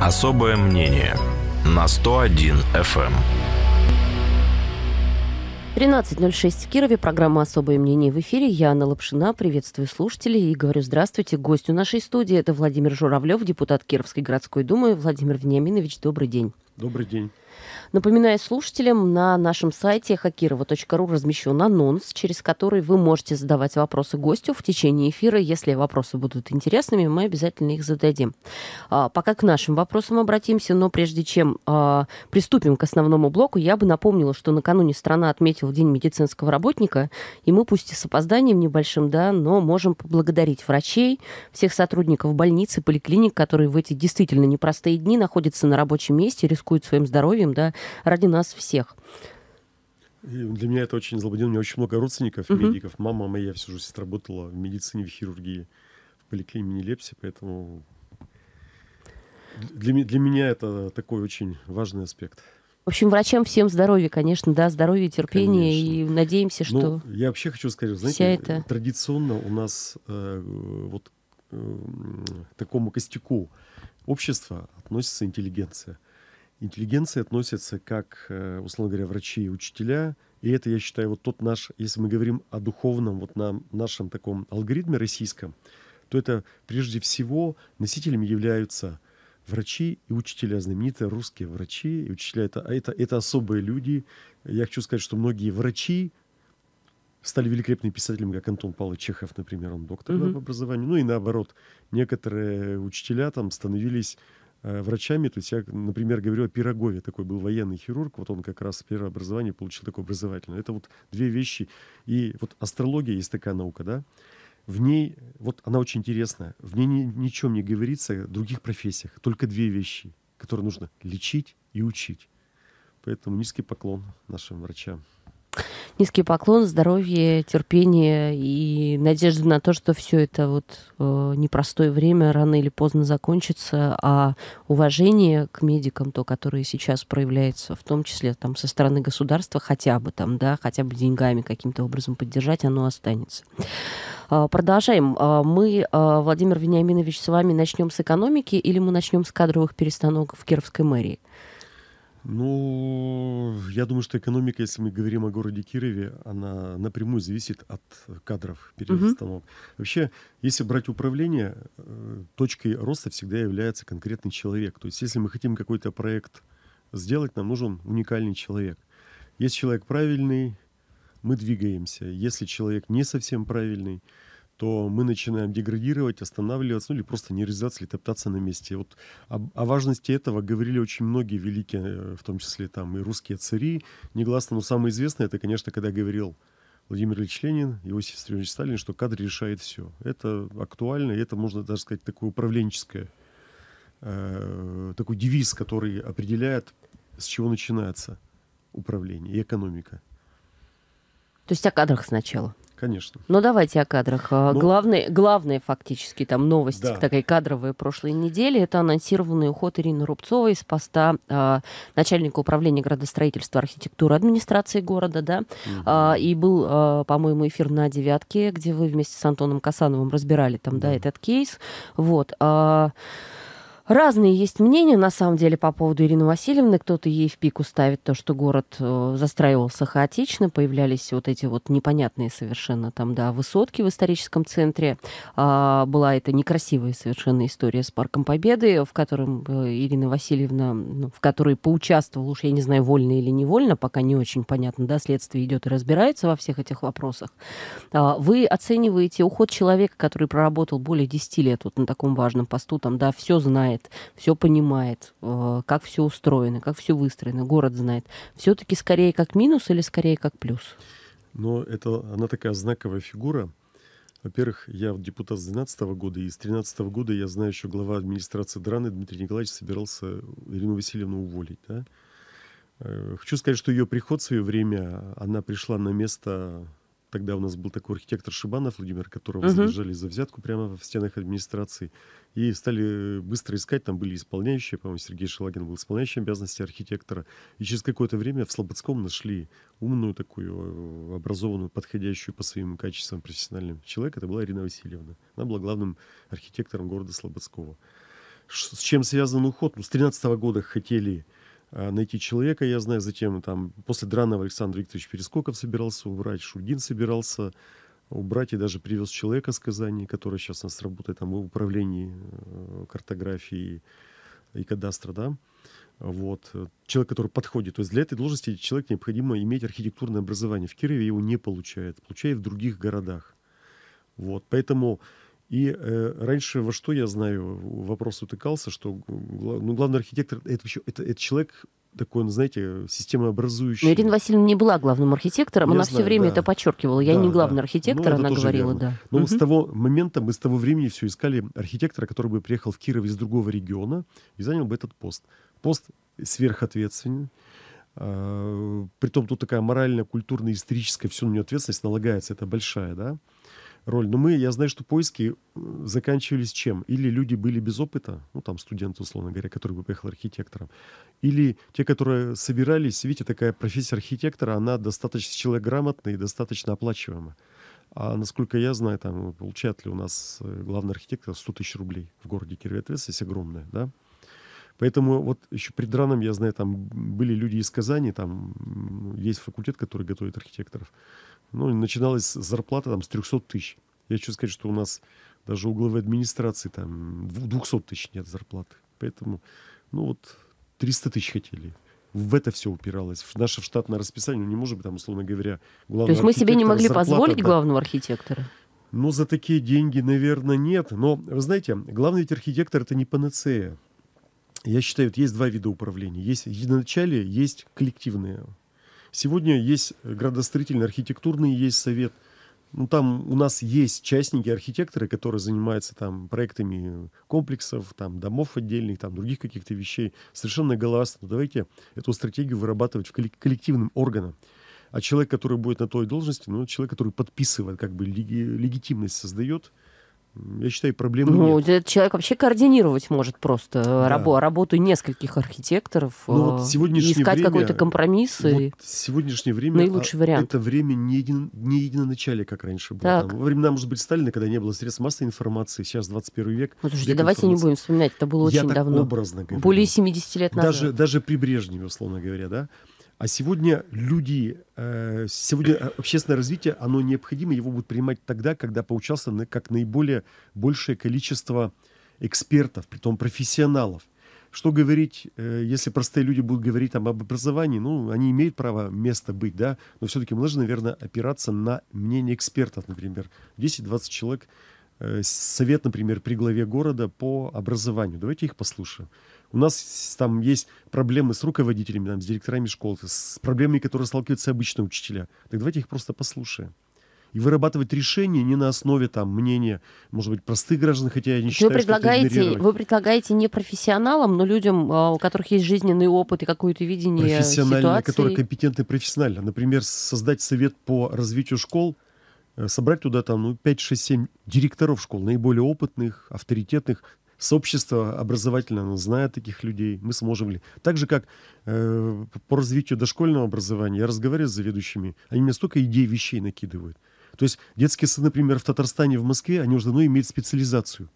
Особое мнение на 101 FM. 13.06 в Кирове. Программа «Особое мнение» в эфире. Я, Анна Лапшина, приветствую слушателей и говорю здравствуйте гость у нашей студии. Это Владимир Журавлев, депутат Кировской городской думы. Владимир Вениаминович, добрый день. Добрый день. Напоминаю слушателям, на нашем сайте хакирова.ру размещен анонс, через который вы можете задавать вопросы гостю в течение эфира. Если вопросы будут интересными, мы обязательно их зададим. А, пока к нашим вопросам обратимся, но прежде чем а, приступим к основному блоку, я бы напомнила, что накануне страна отметила День медицинского работника, и мы, пусть и с опозданием небольшим, да, но можем поблагодарить врачей, всех сотрудников больницы, поликлиник, которые в эти действительно непростые дни находятся на рабочем месте, рискуют своим здоровьем, другим, да, ради нас всех. для меня это очень злободин. У меня очень много родственников, uh-huh. медиков. Мама моя всю жизнь работала в медицине, в хирургии, в поликлинике имени Лепси, поэтому для, для меня это такой очень важный аспект. В общем, врачам всем здоровья, конечно, да, здоровья, терпения, конечно. и надеемся, ну, что... Но я вообще хочу сказать, знаете, это... традиционно у нас э, вот э, такому костяку общества относится интеллигенция интеллигенции относятся как, э, условно говоря, врачи и учителя. И это, я считаю, вот тот наш, если мы говорим о духовном, вот на нашем таком алгоритме российском, то это прежде всего носителями являются врачи и учителя, знаменитые русские врачи и учителя. Это, а это, это особые люди. Я хочу сказать, что многие врачи стали великолепными писателями, как Антон Павлович Чехов, например, он доктор mm-hmm. по образованию. Ну и наоборот, некоторые учителя там становились Э, врачами. То есть я, например, говорю о Пирогове, такой был военный хирург, вот он как раз первое образование получил такое образовательное. Это вот две вещи. И вот астрология есть такая наука, да? В ней, вот она очень интересная, в ней ни, ничем не говорится о других профессиях, только две вещи, которые нужно лечить и учить. Поэтому низкий поклон нашим врачам. Низкий поклон, здоровье, терпение и надежда на то, что все это вот э, непростое время рано или поздно закончится, а уважение к медикам, то, которое сейчас проявляется, в том числе там со стороны государства, хотя бы там, да, хотя бы деньгами каким-то образом поддержать, оно останется. А, продолжаем. А, мы, а, Владимир Вениаминович, с вами начнем с экономики или мы начнем с кадровых перестановок в Кировской мэрии? Ну, я думаю, что экономика, если мы говорим о городе Кирове, она напрямую зависит от кадров перестановок. Угу. Вообще, если брать управление, э, точкой роста всегда является конкретный человек. То есть, если мы хотим какой-то проект сделать, нам нужен уникальный человек. Если человек правильный, мы двигаемся. Если человек не совсем правильный, то мы начинаем деградировать, останавливаться, ну или просто не резаться, или топтаться на месте. Вот о, о важности этого говорили очень многие великие, э, в том числе там и русские цари, негласно, но самое известное, это, конечно, когда говорил Владимир Ильич Ленин, Иосиф Виссарионович Сталин, что кадр решает все. Это актуально, и это, можно даже сказать, такое управленческое, э, такой девиз, который определяет, с чего начинается управление и экономика. То есть о кадрах сначала? Конечно. Но ну, давайте о кадрах. А, ну, главные, главные фактически там новости, да. такая кадровая прошлой недели, это анонсированный уход Ирины Рубцовой с поста э, начальника управления градостроительства, архитектуры, администрации города, да, угу. э, и был, э, по-моему, эфир на «девятке», где вы вместе с Антоном Касановым разбирали там, да, да этот кейс, вот. Э, Разные есть мнения, на самом деле, по поводу Ирины Васильевны. Кто-то ей в пику ставит то, что город э, застраивался хаотично, появлялись вот эти вот непонятные совершенно там, да, высотки в историческом центре. А, была эта некрасивая совершенно история с Парком Победы, в котором э, Ирина Васильевна, ну, в которой поучаствовала, уж я не знаю, вольно или невольно, пока не очень понятно, да, следствие идет и разбирается во всех этих вопросах. А, вы оцениваете уход человека, который проработал более 10 лет вот на таком важном посту, там, да, все знает, знает, все понимает, э, как все устроено, как все выстроено, город знает. Все-таки скорее как минус или скорее как плюс? Но это она такая знаковая фигура. Во-первых, я депутат с 2012 года, и с 2013 года я знаю, что глава администрации Драны Дмитрий Николаевич собирался Ирину Васильевну уволить. Да? Э, хочу сказать, что ее приход в свое время, она пришла на место Тогда у нас был такой архитектор Шибанов Владимир, которого угу. задержали за взятку прямо в стенах администрации. И стали э, быстро искать, там были исполняющие, по-моему, Сергей Шелагин был исполняющий обязанности архитектора. И через какое-то время в Слободском нашли умную такую, э, образованную, подходящую по своим качествам профессиональным человек. Это была Ирина Васильевна. Она была главным архитектором города Слободского. С чем связан уход? Ну, с 2013 года хотели Э, найти человека, я знаю, затем там после Дранова Александр Викторович Перескоков собирался убрать, Шульгин собирался убрать и даже привез человека с Казани, который сейчас у нас работает там в управлении э, картографии и кадастра, да, вот, э, человек, который подходит. То есть для этой должности человек необходимо иметь архитектурное образование. В Кирове его не получает, получает в других городах. Вот, поэтому и э, раньше, во что я знаю, вопрос утыкался, что ну, главный архитектор это еще это, это человек такой, ну, знаете, системообразующий. Но Ирина Васильевна не была главным архитектором, я она знаю, все время да. это подчеркивала. Я да, не главный да. архитектор, ну, она говорила, верно. да. Но угу. с того момента, мы с того времени все искали архитектора, который бы приехал в Киров из другого региона и занял бы этот пост. Пост сверхответственен. А, притом тут такая моральная, культурная, историческая, все на нее ответственность налагается, это большая, да роль. Но мы, я знаю, что поиски э, заканчивались чем? Или люди были без опыта, ну, там, студент условно говоря, который бы поехал архитектором, или те, которые собирались, видите, такая профессия архитектора, она достаточно человек грамотный и достаточно оплачиваема. А насколько я знаю, там получает ли у нас э, главный архитектор 100 тысяч рублей в городе Кирвет есть огромная, да? Поэтому вот еще при Драном, я знаю, там были люди из Казани, там есть факультет, который готовит архитекторов. Ну, начиналась зарплата там с 300 тысяч. Я хочу сказать, что у нас даже у главы администрации там 200 тысяч нет зарплаты. Поэтому, ну вот, 300 тысяч хотели в это все упиралось. В наше штатное расписание ну, не может быть, там, условно говоря, главного То есть мы себе не могли зарплата, позволить да. главного архитектора? Ну, за такие деньги, наверное, нет. Но, вы знаете, главный ведь архитектор – это не панацея. Я считаю, вот есть два вида управления. Есть начале есть коллективное Сегодня есть градостроительный, архитектурный есть совет. Ну, там у нас есть частники, архитекторы, которые занимаются там проектами комплексов, там домов отдельных, там других каких-то вещей. Совершенно головастно. Давайте эту стратегию вырабатывать в коллективным органом. А человек, который будет на той должности, ну, человек, который подписывает, как бы леги- легитимность создает – я считаю, проблемы ну, нет. Этот человек вообще координировать может просто да. рабо- работу нескольких архитекторов ну, вот э, сегодняшнее искать время, какой-то компромисс. Вот и... сегодняшнее время наилучший а, вариант. это время не, един, не единоначалие, как раньше было. Так. во времена, может быть, Сталина, когда не было средств массовой информации, сейчас 21 век. Ну, слушайте, век давайте информации. не будем вспоминать, это было Я очень так давно. образно говорю. Более 70 лет назад. Даже, даже при Брежневе, условно говоря, да? А сегодня люди, э, сегодня э, общественное развитие, оно необходимо, его будут принимать тогда, когда поучаствовано как наиболее большее количество экспертов, при том профессионалов. Что говорить, э, если простые люди будут говорить там об образовании, ну, они имеют право место быть, да, но все-таки мы должны, наверное, опираться на мнение экспертов, например. 10-20 человек совет, например, при главе города по образованию. Давайте их послушаем. У нас там есть проблемы с руководителями, там, с директорами школ, с проблемами, которые сталкиваются обычно учителя. Так давайте их просто послушаем. И вырабатывать решения не на основе там мнения, может быть, простых граждан, хотя я не считаю, вы предлагаете, что Вы предлагаете не профессионалам, но людям, а, у которых есть жизненный опыт и какое-то видение Профессионально, ситуации. которые компетентны профессионально. Например, создать совет по развитию школ, э, собрать туда там ну, 5, 6, 7 директоров школ, наиболее опытных, авторитетных, сообщество образовательное оно знает таких людей, мы сможем ли. Так же, как э, по развитию дошкольного образования, я разговариваю с заведующими, они мне столько идей, вещей накидывают. То есть детские сады, например, в Татарстане, в Москве, они уже давно имеют специализацию.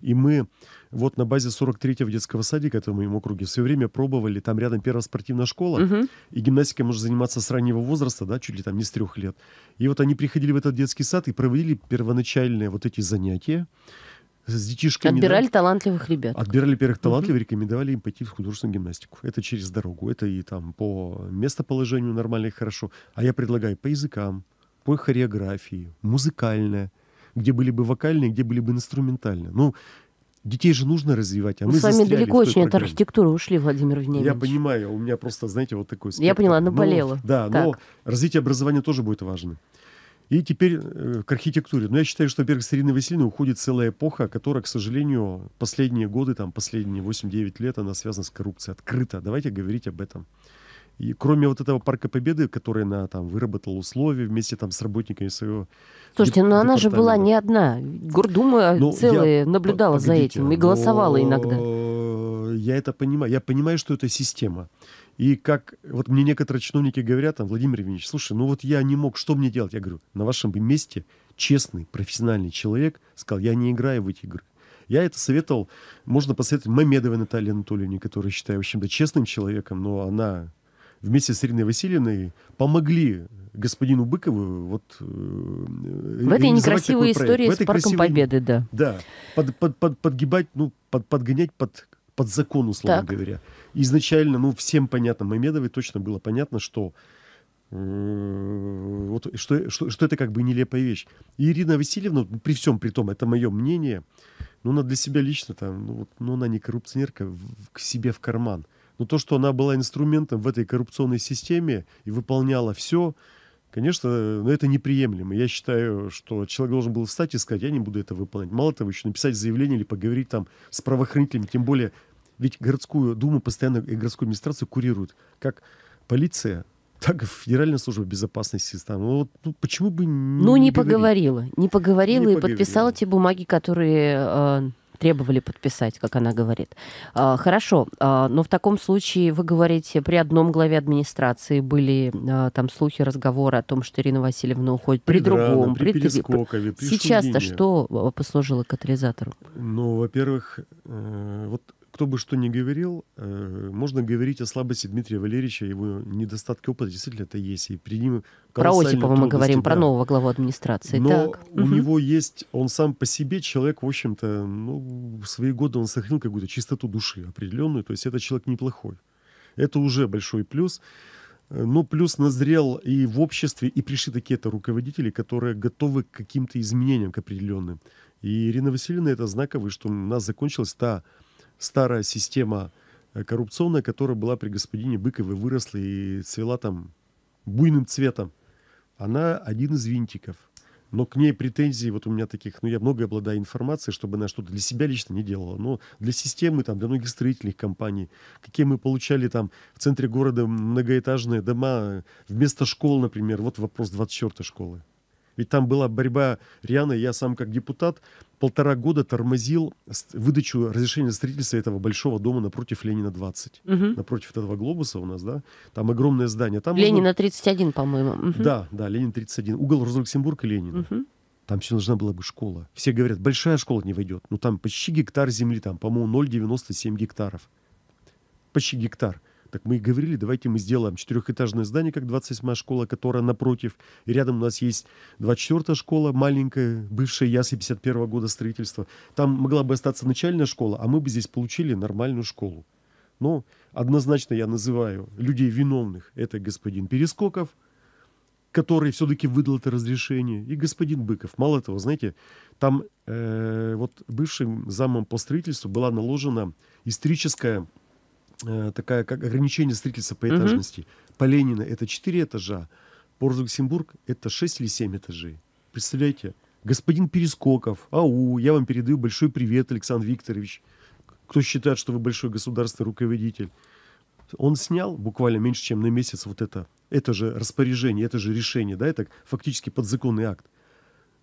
И мы вот на базе 43-го детского садика, это в моем округе, все время пробовали. Там рядом первая спортивная школа, угу. и гимнастикой можно заниматься с раннего возраста, да, чуть ли там не с трех лет. И вот они приходили в этот детский сад и проводили первоначальные вот эти занятия с детишками. Отбирали да? талантливых ребят. Отбирали первых талантливых, угу. рекомендовали им пойти в художественную гимнастику. Это через дорогу, это и там по местоположению нормально и хорошо. А я предлагаю по языкам, по хореографии, музыкальное, где были бы вокальные, где были бы инструментальные. Ну, Детей же нужно развивать, а мы, ну, мы с вами далеко очень программе. от архитектуры ушли, Владимир Внемич. Я понимаю, у меня просто, знаете, вот такой спектр. Я поняла, ну, наболела. Но, да, так. но развитие образования тоже будет важно. И теперь э, к архитектуре. Но я считаю, что вверх с Ириной Васильевной уходит целая эпоха, которая, к сожалению, последние годы, там, последние 8-9 лет, она связана с коррупцией открыто. Давайте говорить об этом. И кроме вот этого парка Победы, который она там выработала условия вместе там с работниками своего. Слушайте, но ну, она же была не одна. Гордума но ну, целая я, наблюдала погодите, за этим и голосовала но... иногда. Я это понимаю. Я понимаю, что это система. И как вот мне некоторые чиновники говорят, там, Владимир Евгеньевич, слушай, ну вот я не мог, что мне делать? Я говорю, на вашем бы месте честный, профессиональный человек сказал, я не играю в эти игры. Я это советовал, можно посоветовать Мамедовой Наталье Анатольевне, которая считаю, в общем-то, честным человеком, но она вместе с Ириной Васильевной помогли господину Быкову вот э, в этой некрасивой истории проект. с парком красивой... Победы, да. Да, под, под, под, подгибать, ну под, подгонять под под закон, условно так. говоря. Изначально, ну, всем понятно, Мамедовой точно было понятно, что э, вот что, что, что это как бы нелепая вещь. И Ирина Васильевна, ну, при всем при том, это мое мнение, ну, она для себя лично там, ну, вот, ну она не коррупционерка, в, к себе в карман. Но то, что она была инструментом в этой коррупционной системе и выполняла все, конечно, но ну, это неприемлемо. Я считаю, что человек должен был встать и сказать, я не буду это выполнять. Мало того, еще написать заявление или поговорить там с правоохранителями, тем более ведь городскую думу постоянно и городскую администрацию курируют как полиция, так и Федеральная служба безопасности страны. Ну, вот, ну почему бы не Ну, не говорить? поговорила. Не поговорила не и поговорила. подписала те бумаги, которые э, требовали подписать, как она говорит. Э, хорошо, э, но в таком случае вы говорите, при одном главе администрации были э, там слухи, разговоры о том, что Ирина Васильевна уходит. При, при другом. При, при Перескокове, при Сейчас-то что э, послужило катализатором? Ну, во-первых, э, вот кто бы что ни говорил, э, можно говорить о слабости Дмитрия Валерьевича, его недостатке опыта, действительно это есть. И при ним про Осипова мы говорим, про нового главу администрации. Но так. у угу. него есть, он сам по себе человек, в общем-то, ну, в свои годы он сохранил какую-то чистоту души определенную, то есть это человек неплохой. Это уже большой плюс. Э, но плюс назрел и в обществе, и пришли такие-то руководители, которые готовы к каким-то изменениям к определенным. И Ирина Васильевна это знаковый, что у нас закончилась та старая система э, коррупционная, которая была при господине Быкове, выросла и цвела там буйным цветом. Она один из винтиков. Но к ней претензий, вот у меня таких, ну я много обладаю информацией, чтобы она что-то для себя лично не делала, но для системы, там, для многих строительных компаний, какие мы получали там в центре города многоэтажные дома э, вместо школ, например, вот вопрос 24-й школы. Ведь там была борьба Риана, я сам как депутат, полтора года тормозил выдачу разрешения строительства этого большого дома напротив Ленина 20. Угу. Напротив этого глобуса у нас, да, там огромное здание. Там Ленина можно... 31, по-моему. Угу. Да, да, Ленин 31. Угол Розалексенбург и Ленина. Угу. Там все нужна была бы школа. Все говорят, большая школа не войдет. Ну там почти гектар земли, там, по-моему, 0,97 гектаров. Почти гектар. Так мы и говорили, давайте мы сделаем четырехэтажное здание, как 27-я школа, которая напротив. И рядом у нас есть 24-я школа, маленькая, бывшая Ясы 51-го года строительства. Там могла бы остаться начальная школа, а мы бы здесь получили нормальную школу. Но однозначно я называю людей виновных. Это господин Перескоков, который все-таки выдал это разрешение, и господин Быков. Мало того, знаете, там э, вот бывшим замом по строительству была наложена историческая Э, такая, как ограничение строительства по этажности. Угу. По Ленина это 4 этажа, по Люксембург это 6 или 7 этажей. Представляете? Господин Перескоков, ау, я вам передаю большой привет, Александр Викторович. Кто считает, что вы большой государственный руководитель? Он снял буквально меньше, чем на месяц вот это, это же распоряжение, это же решение, да, это фактически подзаконный акт.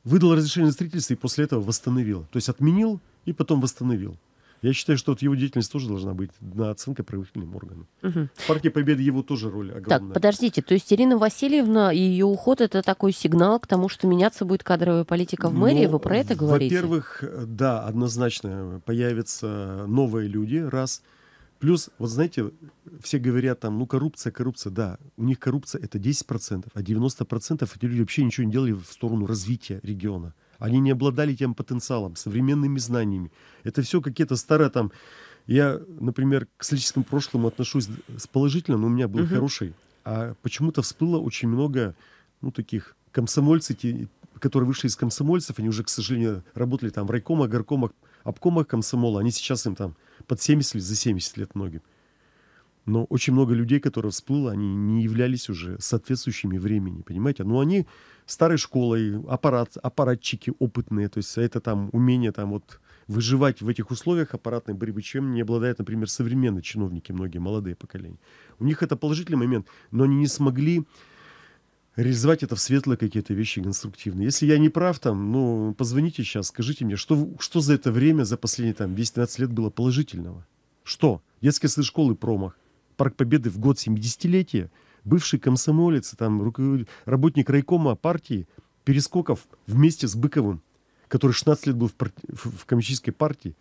Выдал разрешение на строительство и после этого восстановил. То есть отменил и потом восстановил. Я считаю, что вот его деятельность тоже должна быть на оценке правоохранительным органам. Угу. В «Парке Победы» его тоже роль огромная. Так, подождите, то есть Ирина Васильевна и ее уход – это такой сигнал к тому, что меняться будет кадровая политика в ну, мэрии? Ну, Вы про это говорите? Во-первых, да, однозначно появятся новые люди, раз – Плюс, вот знаете, все говорят там, ну коррупция, коррупция, да, у них коррупция это 10%, а 90% эти люди вообще ничего не делали в сторону развития региона. Они не обладали тем потенциалом, современными знаниями. Это все какие-то старые там... Я, например, к историческому прошлому отношусь положительно, но у меня был угу. хороший. А почему-то всплыло очень много, ну, таких комсомольцев, которые вышли из комсомольцев, они уже, к сожалению, работали там в райкомах, горкомах, обкомах комсомола. Они сейчас им там под 70 лет, за 70 лет многим. Но очень много людей, которые всплыло, они не являлись уже соответствующими времени, понимаете? Но ну, они старой школой, аппарат, аппаратчики опытные, то есть это там умение там вот выживать в этих условиях аппаратной борьбы, чем не обладают, например, современные чиновники, многие молодые поколения. У них это положительный момент, но они не смогли реализовать это в светлые какие-то вещи конструктивные. Если я не прав, там, ну, позвоните сейчас, скажите мне, что, что за это время, за последние там 10-12 лет было положительного? Что? Детские сады школы промах. Парк Победы в год 70-летия, бывший комсомолец, там, работник райкома партии Перескоков вместе с Быковым, который 16 лет был в, пар... в коммунистической партии,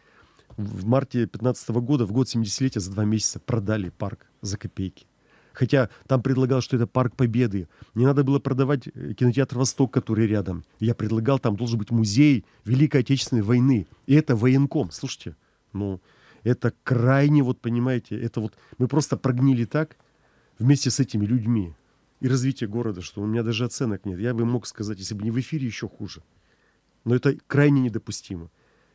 в марте 15 года, в год 70-летия, за два месяца продали парк за копейки. Хотя там предлагал, что это парк Победы. Не надо было продавать э, кинотеатр «Восток», который рядом. Я предлагал, там должен быть музей Великой Отечественной войны. И это военком. Слушайте, ну, это крайне, вот понимаете, это вот мы просто прогнили так вместе с этими людьми. И развитие города, что у меня даже оценок нет. Я бы мог сказать, если бы не в эфире, еще хуже. Но это крайне недопустимо.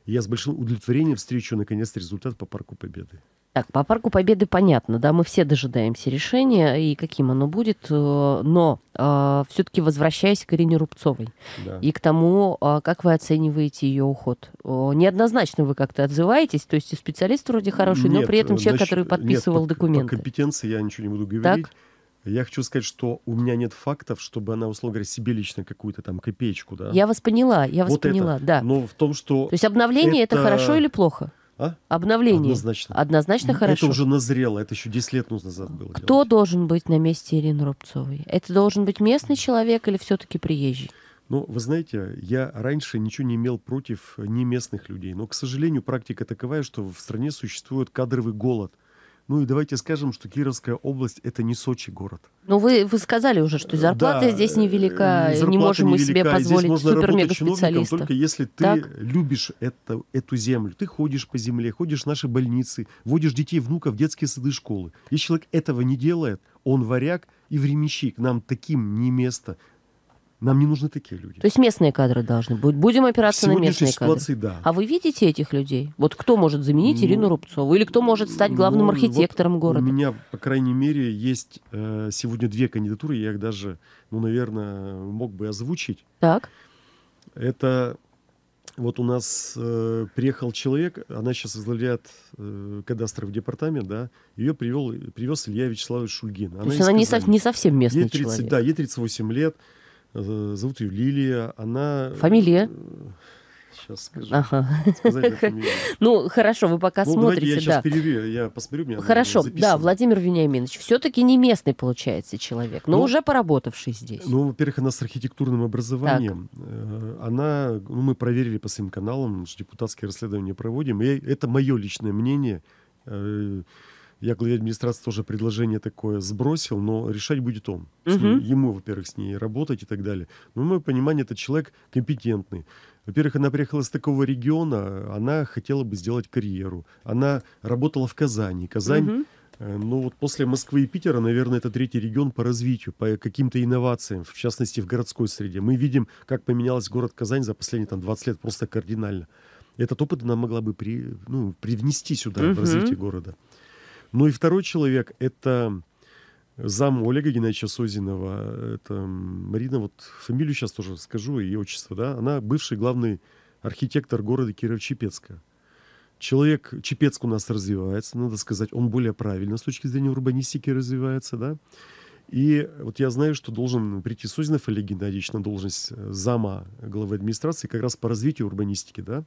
Я с большим удовлетворением встречу, наконец, результат по Парку Победы. Так, по парку Победы понятно, да, мы все дожидаемся решения и каким оно будет, э, но э, все-таки возвращаясь к Ирине Рубцовой да. и к тому, э, как вы оцениваете ее уход. Э, неоднозначно вы как-то отзываетесь, то есть специалист вроде хороший, нет, но при этом человек, значит, который подписывал нет, документы. По компетенции я ничего не буду говорить. Так? Я хочу сказать, что у меня нет фактов, чтобы она, условно говоря, себе лично какую-то там копеечку, да? Я вас поняла, я вас вот поняла, это. да. Но в том, что... То есть обновление это, это хорошо или плохо? А? Обновление. Однозначно. Однозначно хорошо. Это уже назрело, это еще 10 лет назад было. Кто делать. должен быть на месте Ирины Рубцовой? Это должен быть местный человек или все-таки приезжий? Ну, вы знаете, я раньше ничего не имел против не местных людей, но, к сожалению, практика таковая, что в стране существует кадровый голод. Ну и давайте скажем, что Кировская область это не Сочи город. Ну вы, вы сказали уже, что э, зарплата да, здесь э, невелика, зарплата не можем невелика, мы себе позволить здесь можно супер мега специалистов. Только если ты так? любишь это, эту землю, ты ходишь по земле, ходишь в наши больницы, водишь детей, внуков в детские сады, школы. Если человек этого не делает, он варяг и временщик. Нам таким не место нам не нужны такие люди. То есть местные кадры должны быть. Будем опираться на местные ситуации, кадры. Да. А вы видите этих людей? Вот кто может заменить ну, Ирину Рубцову? Или кто может стать ну, главным ну, архитектором вот города? У меня, по крайней мере, есть э, сегодня две кандидатуры. Я их даже, ну, наверное, мог бы озвучить. Так. Это вот у нас э, приехал человек, она сейчас возглавляет э, кадастровый департамент, да, ее привел, привез Илья Вячеславович Шульгин. Она То есть она не, со, не совсем местный ей 30, человек. Да, ей 38 лет, Зовут ее Лилия. Она... Э, Фамилия? Сейчас скажу. Ага. Ну, хорошо, вы пока ну, смотрите. я да. сейчас перевью, я посмотрю. Меня хорошо, да, Владимир Вениаминович, все-таки не местный, получается, человек, но ну, уже поработавший здесь. Ну, во-первых, она с архитектурным образованием. Так. Э, она, ну, мы проверили по своим каналам, депутатские расследования проводим. И это мое личное мнение э, я главе администрации тоже предложение такое сбросил, но решать будет он. Угу. Ним, ему, во-первых, с ней работать и так далее. Но, в понимание, это человек компетентный. Во-первых, она приехала с такого региона, она хотела бы сделать карьеру. Она работала в Казани. Казань... Угу. Ну вот после Москвы и Питера, наверное, это третий регион по развитию, по каким-то инновациям, в частности в городской среде. Мы видим, как поменялась город Казань за последние там, 20 лет просто кардинально. Этот опыт она могла бы при, ну, привнести сюда угу. в развитие города. Ну и второй человек — это зам Олега Геннадьевича Созинова. Это Марина, вот фамилию сейчас тоже скажу, и отчество, да. Она бывший главный архитектор города Киров-Чепецка. Человек Чепецк у нас развивается, надо сказать, он более правильно с точки зрения урбанистики развивается, да. И вот я знаю, что должен прийти Созинов Олег Геннадьевич на должность э, зама главы администрации как раз по развитию урбанистики, да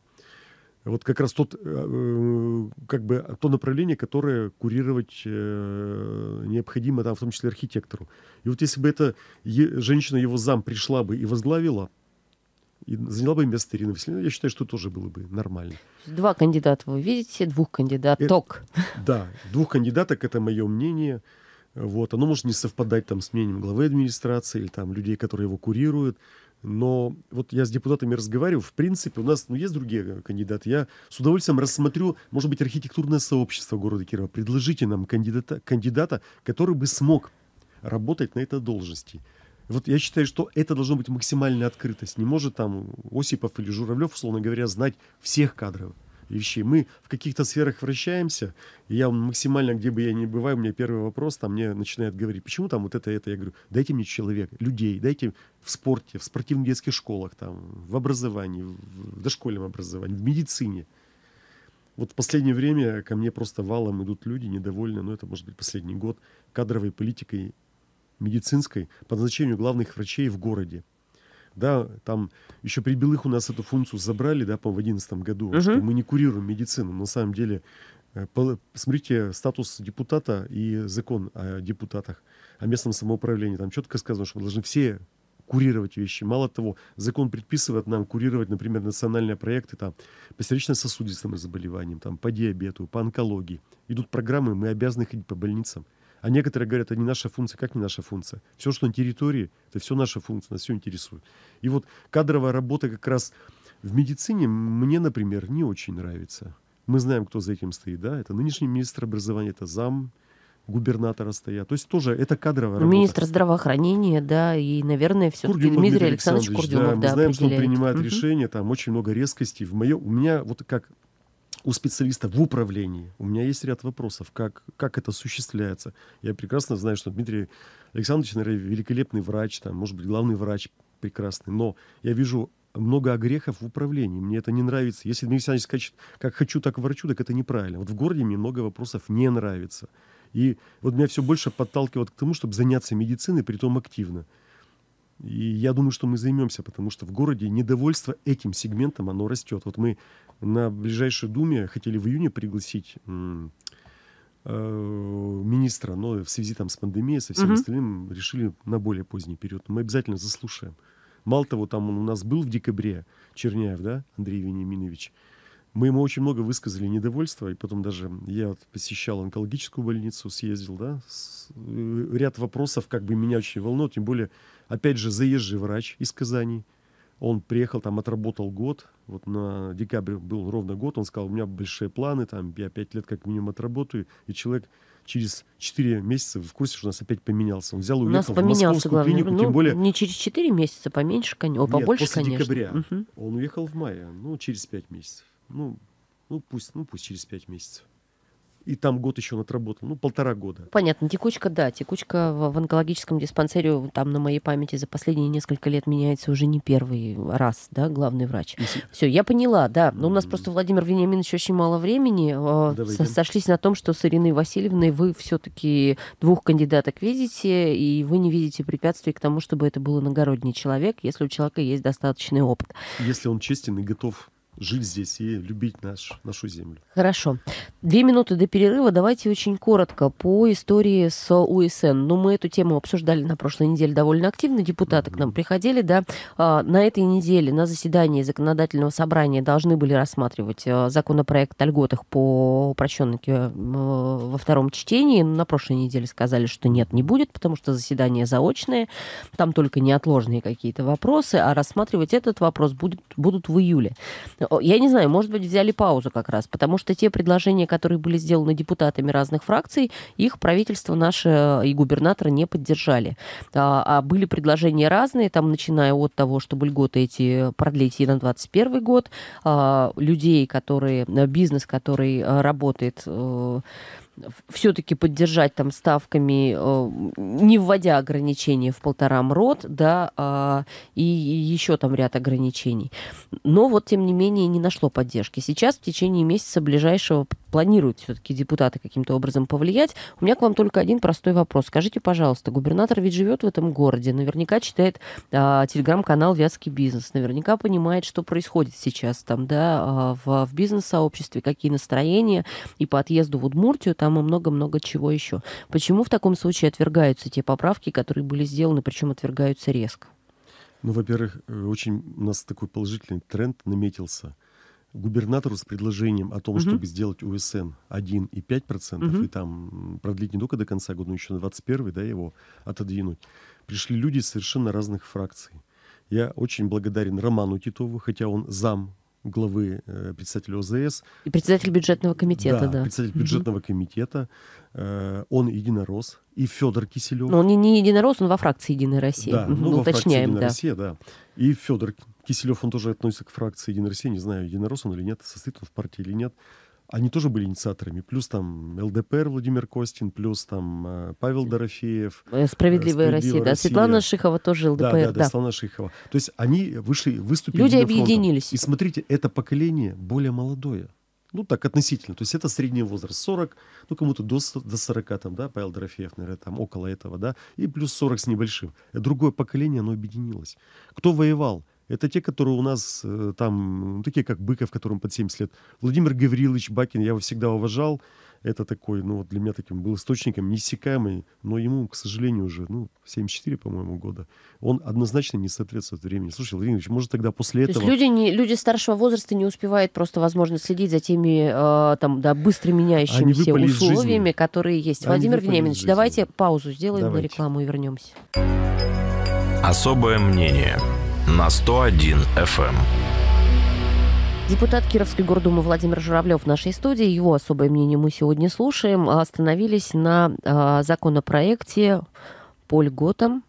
вот как раз тот, э, э, как бы, то направление, которое курировать э, необходимо, там, в том числе архитектору. И вот если бы эта женщина, его зам, пришла бы и возглавила, и заняла бы место Ирины Васильевны, я считаю, что тоже было бы нормально. Два кандидата вы видите, двух кандидаток. Это, да, двух кандидаток, это мое мнение. Вот, оно может не совпадать там, с мнением главы администрации или там, людей, которые его курируют. Но вот я с депутатами разговариваю, в принципе, у нас ну, есть другие э, кандидаты. Я с удовольствием рассмотрю, может быть, архитектурное сообщество города Кирова. Предложите нам кандидата, кандидата который бы смог работать на этой должности. Вот я считаю, что это должно быть максимальная открытость. Не может там Осипов или Журавлев, условно говоря, знать всех кадров вещей. Мы в каких-то сферах вращаемся, и я максимально, где бы я ни бываю, у меня первый вопрос, там мне начинает говорить, почему там вот это, это? Я говорю, дайте мне человек людей, дайте в спорте, в спортивных детских школах, там, в образовании, в дошкольном образовании, в медицине. Вот в последнее время ко мне просто валом идут люди недовольны, но ну, это может быть последний год, кадровой политикой медицинской по назначению главных врачей в городе да, там еще при белых у нас эту функцию забрали, да, по в одиннадцатом году, угу. что мы не курируем медицину, на самом деле, э, смотрите, статус депутата и закон о депутатах, о местном самоуправлении, там четко сказано, что мы должны все курировать вещи. Мало того, закон предписывает нам курировать, например, национальные проекты там, по сердечно-сосудистым заболеваниям, там, по диабету, по онкологии. Идут программы, мы обязаны ходить по больницам. А некоторые говорят, это не наша функция, как не наша функция. Все, что на территории, это все наша функция, нас все интересует. И вот кадровая работа как раз в медицине мне, например, не очень нравится. Мы знаем, кто за этим стоит, да? Это нынешний министр образования, это зам губернатора стоят. То есть тоже это кадровая работа. Министр здравоохранения, да, и, наверное, все-таки Дмитрий, Дмитрий Александрович, Александрович Курдюмов, да, мы да, знаем, определяет. что он принимает угу. решения, там очень много резкости. В моё, у меня вот как у специалиста в управлении. У меня есть ряд вопросов, как, как это осуществляется. Я прекрасно знаю, что Дмитрий Александрович, наверное, великолепный врач, там, может быть, главный врач прекрасный, но я вижу много огрехов в управлении. Мне это не нравится. Если Дмитрий Александрович скажет, как хочу, так врачу, так это неправильно. Вот в городе мне много вопросов не нравится. И вот меня все больше подталкивает к тому, чтобы заняться медициной, при том активно. И я думаю, что мы займемся, потому что в городе недовольство этим сегментом, оно растет. Вот мы на ближайшей думе хотели в июне пригласить э, министра, но в связи там с пандемией, со всем угу. остальным, решили на более поздний период. Мы обязательно заслушаем. Мало того, там он у нас был в декабре, Черняев, да, Андрей Вениаминович. Мы ему очень много высказали недовольства, и потом даже я вот посещал онкологическую больницу, съездил, да, с, э, ряд вопросов как бы меня очень волнует, тем более Опять же, заезжий врач из Казани. Он приехал, там отработал год. Вот на декабре был ровно год. Он сказал, у меня большие планы, там я пять лет как минимум отработаю. И человек через 4 месяца в курсе, что у нас опять поменялся. Он взял и уехал в московскую главное. клинику, ну, тем более... Не через 4 месяца, поменьше, конечно, побольше, после конечно. декабря. Угу. Он уехал в мае, ну, через 5 месяцев. Ну, ну, пусть, ну, пусть через 5 месяцев и там год еще отработал, ну, полтора года. Понятно, текучка, да, текучка в, в онкологическом диспансере, там на моей памяти за последние несколько лет меняется уже не первый раз, да, главный врач. Все, я поняла, да, но ну, у нас просто Владимир Вениаминович очень мало времени, а, Давайте. сошлись на том, что с Ириной Васильевной вы все-таки двух кандидаток видите, и вы не видите препятствий к тому, чтобы это был иногородний человек, если у человека есть достаточный опыт. Если он честен и готов жить здесь и любить наш, нашу землю. Хорошо. Две минуты до перерыва. Давайте очень коротко по истории с УСН. Ну, мы эту тему обсуждали на прошлой неделе довольно активно. Депутаты mm-hmm. к нам приходили, да. А, на этой неделе на заседании законодательного собрания должны были рассматривать а, законопроект о льготах по упрощенке э, во втором чтении. Ну, на прошлой неделе сказали, что нет, не будет, потому что заседание заочное. Там только неотложные какие-то вопросы, а рассматривать этот вопрос будет, будут в июле. Я не знаю, может быть, взяли паузу как раз, потому что те предложения, которые были сделаны депутатами разных фракций, их правительство наше э, и губернатор не поддержали. А, а были предложения разные, там, начиная от того, чтобы льготы эти продлить и на 2021 год, а, людей, которые, э, бизнес, который э, работает все-таки поддержать там ставками, э, не вводя ограничения в полтора мрот, да, а, и еще там ряд ограничений. Но вот, тем не менее, не нашло поддержки. Сейчас в течение месяца ближайшего планируют все-таки депутаты каким-то образом повлиять. У меня к вам только один простой вопрос. Скажите, пожалуйста, губернатор ведь живет в этом городе, наверняка читает а, телеграм-канал «Вятский бизнес», наверняка понимает, что происходит сейчас там, да, а, в, в бизнес-сообществе, какие настроения, и по отъезду в Удмуртию там и много-много чего еще. Почему в таком случае отвергаются те поправки, которые были сделаны, причем отвергаются резко? Ну, во-первых, э, очень у нас такой положительный тренд наметился губернатору с предложением о том, угу. чтобы сделать УСН 1,5%, угу. и там продлить не только до конца года, но еще на 21 да, его отодвинуть, пришли люди совершенно разных фракций. Я очень благодарен Роману Титову, хотя он зам главы, э, председателя ОЗС. И председатель бюджетного комитета, да. да. председатель бюджетного угу. комитета. Э, он единорос. И Федор Киселев. Но он не, не единорос, он во фракции «Единая Россия». Да, ну, ну во уточняем, фракции да. Россия», да. И Федор Киселев, он тоже относится к фракции «Единая Россия». Не знаю, единорос он или нет, состоит он в партии или нет они тоже были инициаторами. Плюс там ЛДПР Владимир Костин, плюс там э, Павел Дорофеев. Справедливая, Справедливая Россия, Россия, да. Светлана Шихова тоже ЛДПР. Да, да, да, да. Светлана Шихова. То есть они вышли, выступили. Люди объединились. И смотрите, это поколение более молодое. Ну, так, относительно. То есть это средний возраст 40, ну, кому-то до, до 40, там, да, Павел Дорофеев, наверное, там около этого, да, и плюс 40 с небольшим. Другое поколение, оно объединилось. Кто воевал? Это те, которые у нас э, там, ну, такие как Быков, которым под 70 лет. Владимир Гаврилович Бакин, я его всегда уважал. Это такой, ну, вот для меня таким был источником неиссякаемый, но ему, к сожалению, уже, ну, 74, по-моему, года. Он однозначно не соответствует времени. Слушай, Владимир Ильич, может тогда после То этого... То есть люди, не, люди старшего возраста не успевают просто, возможно, следить за теми, э, там, да, быстро меняющимися условиями, которые есть. Они Владимир Вениаминович, давайте паузу сделаем давайте. на рекламу и вернемся. Особое мнение на 101 FM. Эм. Депутат Кировской гордумы Владимир Журавлев в нашей студии. Его особое мнение мы сегодня слушаем. Остановились на а, законопроекте по льготам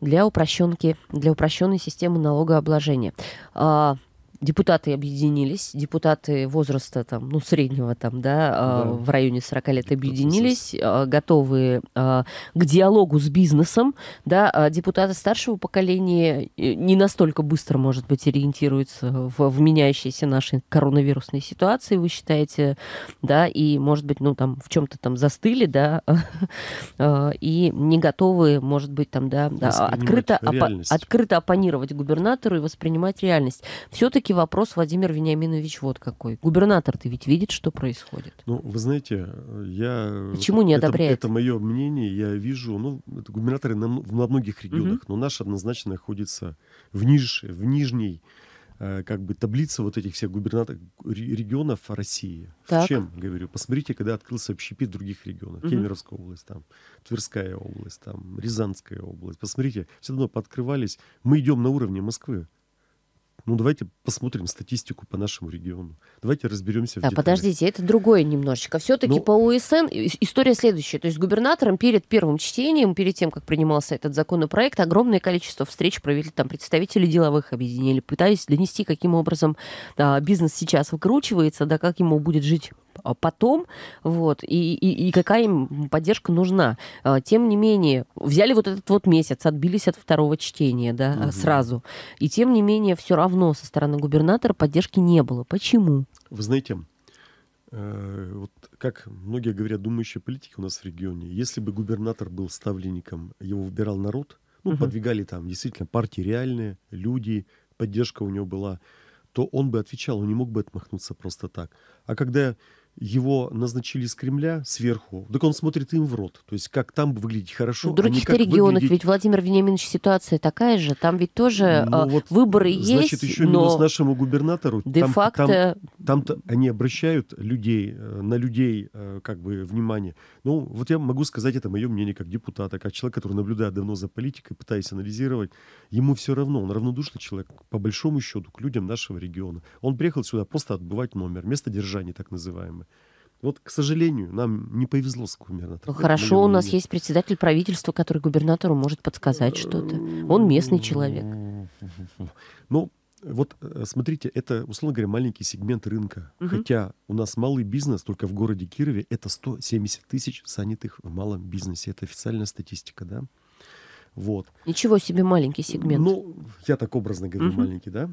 для упрощенки, для упрощенной системы налогообложения. А, Депутаты объединились, депутаты возраста там, ну, среднего там, да, а, да. в районе 40 лет объединились, а, готовы а, к диалогу с бизнесом, да, депутаты старшего поколения э, не настолько быстро, может быть, ориентируются в, в меняющейся нашей коронавирусной ситуации, вы считаете, да, и, может быть, ну, там, в чем-то там застыли, да, и не готовы, может быть, там, да, открыто, опо- открыто оппонировать губернатору и воспринимать реальность. Все-таки Великий вопрос, Владимир Вениаминович, вот какой. Губернатор-то ведь видит, что происходит. Ну, вы знаете, я... Почему не одобряет? Это, это мое мнение, я вижу, ну, губернаторы на, на многих регионах, угу. но наш однозначно находится в, ниж, в нижней э, как бы таблица вот этих всех губернаторов регионов России. Так. В чем, говорю, посмотрите, когда открылся общепит других регионов. Угу. Кемеровская область, там, Тверская область, там, Рязанская область. Посмотрите, все равно пооткрывались. Мы идем на уровне Москвы. Ну, давайте посмотрим статистику по нашему региону. Давайте разберемся в а, деталях. Подождите, это другое немножечко. Все-таки Но... Ну, по УСН история следующая. То есть губернатором перед первым чтением, перед тем, как принимался этот законопроект, огромное количество встреч провели там представители деловых объединений, пытались донести, каким образом да, бизнес сейчас выкручивается, да как ему будет жить а, потом, вот, и, и, и какая им поддержка нужна. А, тем не менее, взяли вот этот вот месяц, отбились от второго чтения, да, угу. сразу. И тем не менее, все равно со стороны губернатора поддержки не было. Почему? Вы знаете, э, вот как многие говорят, думающие политики у нас в регионе, если бы губернатор был ставленником, его выбирал народ, ну, угу. подвигали там действительно партии реальные, люди, поддержка у него была, то он бы отвечал, он не мог бы отмахнуться просто так. А когда его назначили из Кремля сверху, так он смотрит им в рот. То есть как там выглядеть хорошо. В а других а регионах выглядеть... ведь Владимир Вениаминович ситуация такая же. Там ведь тоже ну, а, вот, выборы значит, есть. Значит, еще но... минус нашему губернатору. Де-факто... Там, там, они обращают людей, э, на людей э, как бы внимание. Ну, вот я могу сказать, это мое мнение как депутата, как человек, который наблюдает давно за политикой, пытаясь анализировать. Ему все равно, он равнодушный человек, по большому счету, к людям нашего региона. Он приехал сюда просто отбывать номер, место держания так называемое. Вот, к сожалению, нам не повезло с губернатором. Ну, хорошо, у нас есть председатель правительства, который губернатору может подсказать что-то. Он местный человек. Ну, вот э, смотрите, это, условно говоря, маленький сегмент рынка. Угу. Хотя у нас малый бизнес только в городе Кирове это 170 тысяч занятых в малом бизнесе. Это официальная статистика, да? Вот. Ничего себе маленький сегмент. Ну, я так образно говорю, угу. маленький, да?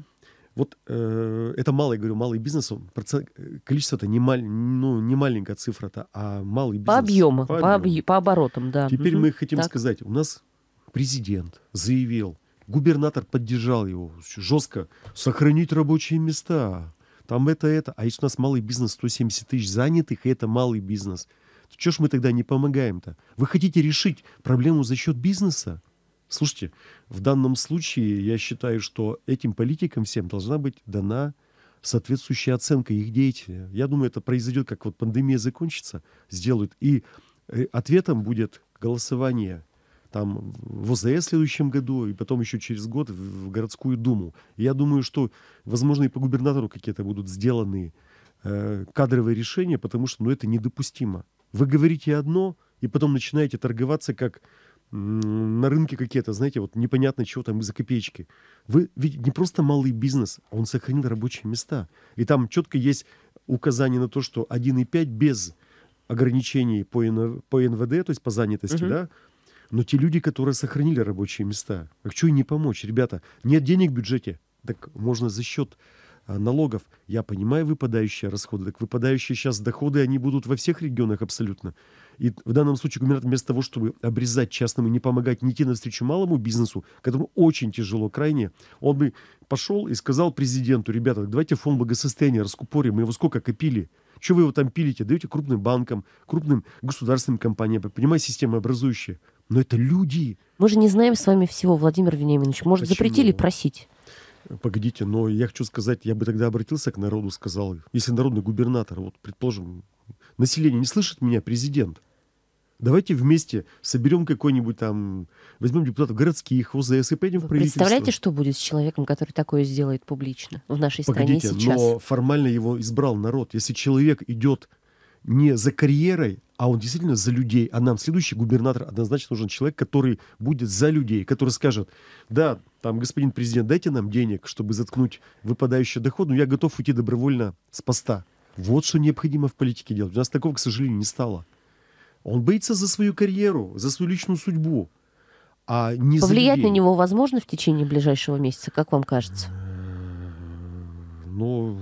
Вот э, это малый, говорю, малый бизнес, процент, количество-то не, маль, ну, не маленькая цифра-то, а малый бизнес. По объему, по, по, объем. по оборотам, да. Теперь угу. мы хотим так. сказать, у нас президент заявил, губернатор поддержал его жестко, сохранить рабочие места, там это, это. А если у нас малый бизнес, 170 тысяч занятых, и это малый бизнес, то что ж мы тогда не помогаем-то? Вы хотите решить проблему за счет бизнеса? Слушайте, в данном случае я считаю, что этим политикам всем должна быть дана соответствующая оценка их деятельности. Я думаю, это произойдет, как вот пандемия закончится, сделают. И э, ответом будет голосование там в ОЗС в следующем году, и потом еще через год в городскую думу. Я думаю, что, возможно, и по губернатору какие-то будут сделаны э, кадровые решения, потому что ну, это недопустимо. Вы говорите одно, и потом начинаете торговаться как на рынке какие-то, знаете, вот непонятно чего там из-за копеечки. Вы ведь не просто малый бизнес, а он сохранил рабочие места. И там четко есть указание на то, что 1,5 без ограничений по, НВ, по НВД, то есть по занятости, угу. да, но те люди, которые сохранили рабочие места, а что им не помочь? Ребята, нет денег в бюджете, так можно за счет а, налогов. Я понимаю выпадающие расходы, так выпадающие сейчас доходы, они будут во всех регионах абсолютно. И в данном случае губернатор вместо того, чтобы обрезать частному, не помогать, не идти навстречу малому бизнесу, которому очень тяжело крайне, он бы пошел и сказал президенту, ребята, давайте фонд благосостояния раскупорим, мы его сколько копили, что вы его там пилите, даете крупным банкам, крупным государственным компаниям, понимаете, системообразующие. Но это люди. Мы же не знаем с вами всего, Владимир Вениаминович. Может, Почему? запретили просить? Погодите, но я хочу сказать, я бы тогда обратился к народу, сказал, если народный губернатор, вот, предположим, население не слышит меня, президент, Давайте вместе соберем какой-нибудь там, возьмем депутатов городских, ОЗС и поедем Вы в правительство. Представляете, что будет с человеком, который такое сделает публично в нашей Погодите, стране сейчас? но формально его избрал народ. Если человек идет не за карьерой, а он действительно за людей. А нам следующий губернатор однозначно нужен человек, который будет за людей, который скажет, да, там, господин президент, дайте нам денег, чтобы заткнуть выпадающий доход, но я готов уйти добровольно с поста. Вот что необходимо в политике делать. У нас такого, к сожалению, не стало. Он боится за свою карьеру, за свою личную судьбу. А не Повлиять на него возможно в течение ближайшего месяца, как вам кажется? Ну,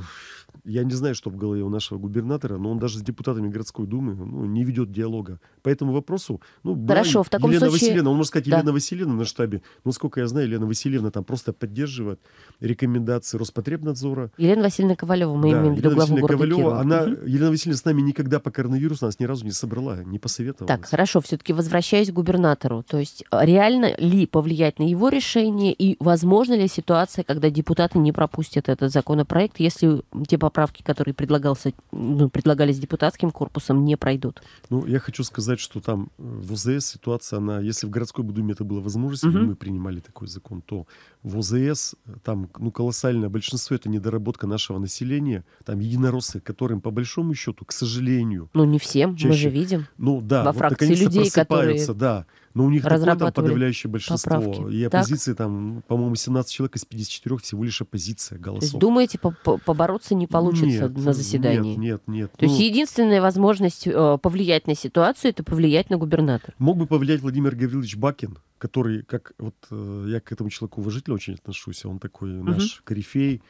я не знаю, что в голове у нашего губернатора, но он даже с депутатами городской думы ну, не ведет диалога. По этому вопросу, ну, Хорошо, была в таком Елена случае... Васильевна, он может сказать, да. Елена Васильевна на штабе, но сколько я знаю, Елена Васильевна там просто поддерживает рекомендации Роспотребнадзора. Елена Васильевна Ковалева, мы да, имеем в виду главу Васильевна города Ковалева, Кирова. Она, угу. Елена Васильевна с нами никогда по коронавирусу нас ни разу не собрала, не посоветовала. Так, хорошо, все-таки возвращаясь к губернатору, то есть а, реально ли повлиять на его решение и возможно ли ситуация, когда депутаты не пропустят этот законопроект, если те поправки поправки, которые предлагался, ну, предлагались депутатским корпусом, не пройдут? Ну, я хочу сказать, что там э, в ОЗС ситуация, она, если в городской Госдуме это было возможность, угу. мы принимали такой закон, то в ОЗС э, там ну, колоссальное большинство это недоработка нашего населения, там единороссы, которым по большому счету, к сожалению... Ну, не всем, чаще, мы же видим. Ну, да, во вот фракции людей, которые... Да, но ну, у них такое там подавляющее большинство. Поправки. И оппозиции так? там, по-моему, 17 человек из 54 всего лишь оппозиция голосов. То есть думаете, побороться не получится нет, на заседании? Нет, нет, нет. То ну, есть единственная возможность э, повлиять на ситуацию, это повлиять на губернатора? Мог бы повлиять Владимир Гаврилович Бакин, который, как вот э, я к этому человеку уважительно очень отношусь, а он такой наш угу. корифей,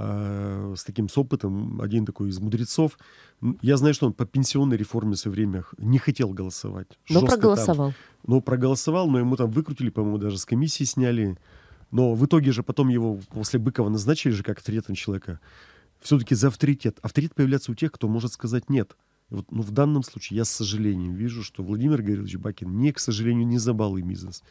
Э, с таким с опытом, один такой из мудрецов. Я знаю, что он по пенсионной реформе со время не хотел голосовать. Но проголосовал. Там. Но проголосовал, но ему там выкрутили, по-моему, даже с комиссии сняли. Но в итоге же потом его после Быкова назначили же как авторитетного человека. Все-таки за авторитет. Авторитет появляется у тех, кто может сказать «нет». Вот, ну, в данном случае я с сожалением вижу, что Владимир Григорьевич Бакин не, к сожалению, не за баллы бизнес.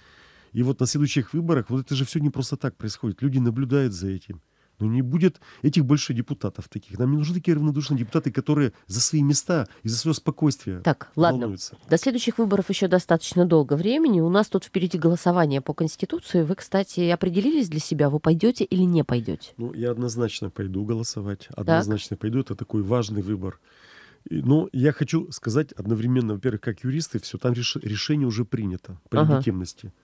И вот на следующих выборах, вот это же все не просто так происходит. Люди наблюдают за этим. Ну не будет этих больше депутатов таких. Нам не нужны такие равнодушные депутаты, которые за свои места и за свое спокойствие Так, волнуются. ладно. До следующих выборов еще достаточно долго времени. У нас тут впереди голосование по Конституции. Вы, кстати, определились для себя, вы пойдете или не пойдете? Ну, я однозначно пойду голосовать. Однозначно так. пойду. Это такой важный выбор. Но ну, я хочу сказать одновременно, во-первых, как юристы, все там реш... решение уже принято по ага.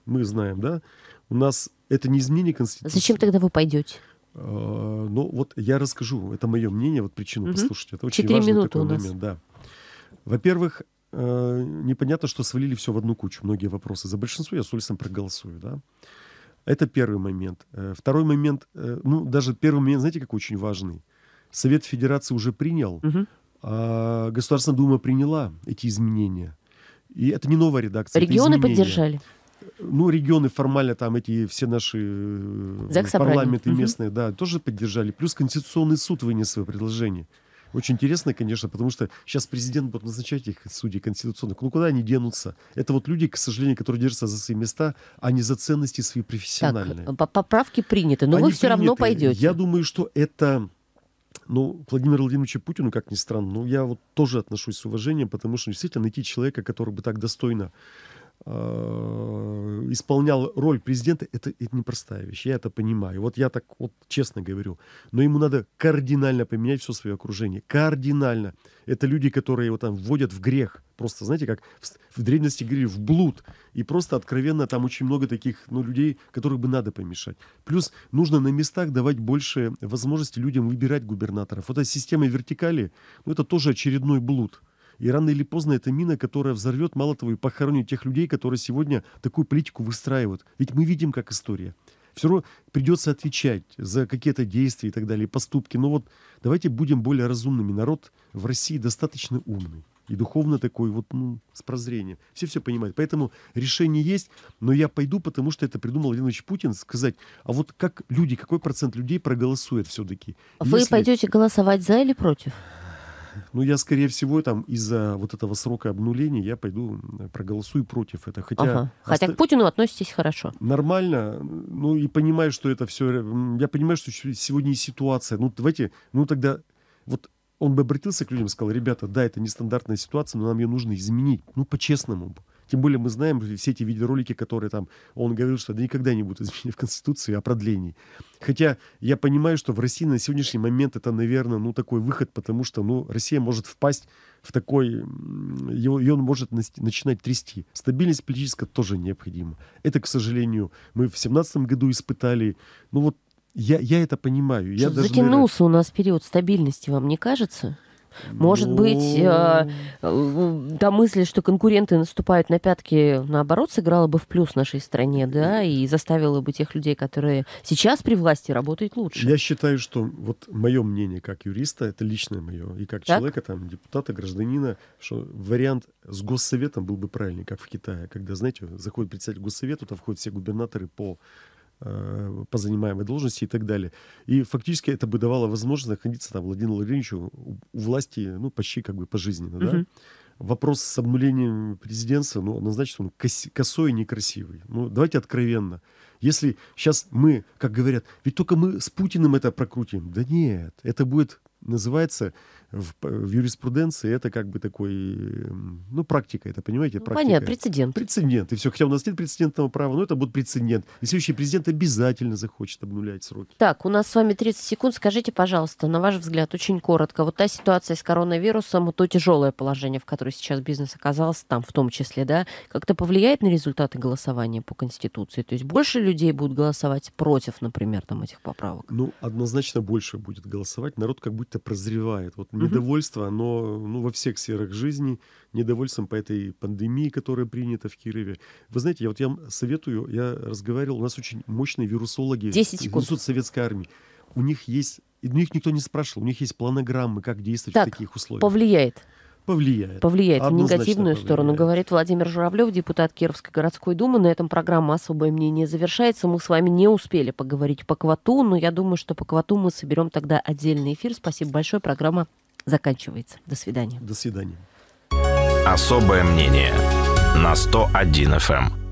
Мы знаем, да? У нас это не изменение Конституции. Зачем тогда вы пойдете? Э, ну, вот я расскажу, это мое мнение, вот причину угу. послушайте. Это очень важный такой у нас. момент, да. Во-первых, э, непонятно, что свалили все в одну кучу, многие вопросы. За большинство я с удовольствием проголосую, да. Это первый момент. Э, второй момент, ну, даже первый момент, знаете, как очень важный? Совет Федерации уже принял, угу. а Государственная Дума приняла эти изменения. И это не новая редакция. Регионы поддержали ну, регионы формально там эти все наши э, парламенты собрали. местные, да, тоже поддержали. Плюс Конституционный суд вынес свое предложение. Очень интересно, конечно, потому что сейчас президент будет назначать их судей конституционных. Ну куда они денутся? Это вот люди, к сожалению, которые держатся за свои места, а не за ценности свои профессиональные. Так, поправки приняты, но они вы все приняты. равно пойдете. Я думаю, что это ну, Владимир Владимирович Путину, как ни странно, но я вот тоже отношусь с уважением, потому что действительно найти человека, который бы так достойно Э, исполнял роль президента, это, это непростая вещь, я это понимаю. Вот я так вот честно говорю. Но ему надо кардинально поменять все свое окружение. Кардинально. Это люди, которые его там вводят в грех. Просто, знаете, как в, в древности говорили, в блуд. И просто откровенно там очень много таких ну, людей, которых бы надо помешать. Плюс нужно на местах давать больше возможности людям выбирать губернаторов. Вот эта система вертикали, ну, это тоже очередной блуд. И рано или поздно это мина, которая взорвет, мало того, и похоронит тех людей, которые сегодня такую политику выстраивают. Ведь мы видим, как история. Все равно придется отвечать за какие-то действия и так далее, поступки. Но вот давайте будем более разумными. Народ в России достаточно умный и духовно такой вот, ну, с прозрением. Все все понимают. Поэтому решение есть, но я пойду, потому что это придумал Владимир Путин, сказать, а вот как люди, какой процент людей проголосует все-таки? Вы Если... пойдете голосовать за или против? Ну, я, скорее всего, там из-за вот этого срока обнуления я пойду проголосую против это. Хотя, ага. Хотя ост... к Путину относитесь хорошо. Нормально. Ну, и понимаю, что это все... Э, я понимаю, что сегодня ситуация. Ну, давайте... Ну, тогда... Вот он бы обратился к людям и сказал, ребята, да, это нестандартная ситуация, но нам ее нужно изменить. Ну, по-честному. Тем более мы знаем все эти видеоролики, которые там, он говорил, что это никогда не будет изменений в Конституции, о а продлении. Хотя я понимаю, что в России на сегодняшний момент это, наверное, ну такой выход, потому что, ну, Россия может впасть в такой, его, и он может начинать трясти. Стабильность политическая тоже необходима. Это, к сожалению, мы в семнадцатом году испытали, ну вот я, я это понимаю. Я даже, затянулся наверное... у нас период стабильности, вам не кажется? Может быть, э, ну. э, та мысль, что конкуренты наступают на пятки, наоборот, сыграла бы в плюс нашей стране, да, и заставила бы тех людей, которые сейчас при власти работают лучше. Я считаю, что вот мое мнение как юриста, это личное мое, и как так? человека, там, депутата, гражданина, что вариант с госсоветом был бы правильный, как в Китае, когда, знаете, заходит председатель госсовета, там входят все губернаторы по Э, по занимаемой должности и так далее. И фактически это бы давало возможность находиться там Владимиру Владимировичу у власти ну, почти как бы пожизненно. Угу. Да? Вопрос с обнулением президентства, ну, однозначно он кос- косой и некрасивый. Ну, давайте откровенно. Если сейчас мы, как говорят, ведь только мы с Путиным это прокрутим. Да нет, это будет называется в, в юриспруденции это как бы такой, ну, практика, это, понимаете, ну, практика. Понятно, прецедент. Прецедент, и все. Хотя у нас нет прецедентного права, но это будет прецедент. И следующий президент обязательно захочет обнулять сроки. Так, у нас с вами 30 секунд. Скажите, пожалуйста, на ваш взгляд, очень коротко, вот та ситуация с коронавирусом, то тяжелое положение, в которое сейчас бизнес оказался, там в том числе, да, как-то повлияет на результаты голосования по Конституции? То есть больше людей будут голосовать против, например, там этих поправок? Ну, однозначно больше будет голосовать. Народ как будто как-то прозревает. Вот недовольство, оно ну, во всех сферах жизни, недовольством по этой пандемии, которая принята в Кирове. Вы знаете, я вот я вам советую, я разговаривал, у нас очень мощные вирусологи Институт Советской Армии. У них есть, у ну, них никто не спрашивал, у них есть планограммы, как действовать так, в таких условиях. повлияет. Повлияет. Повлияет в негативную повлияет. сторону, говорит Владимир Журавлев, депутат Кировской городской думы. На этом программа «Особое мнение» завершается. Мы с вами не успели поговорить по квоту, но я думаю, что по квоту мы соберем тогда отдельный эфир. Спасибо большое. Программа заканчивается. До свидания. До свидания. «Особое мнение» на 101 FM.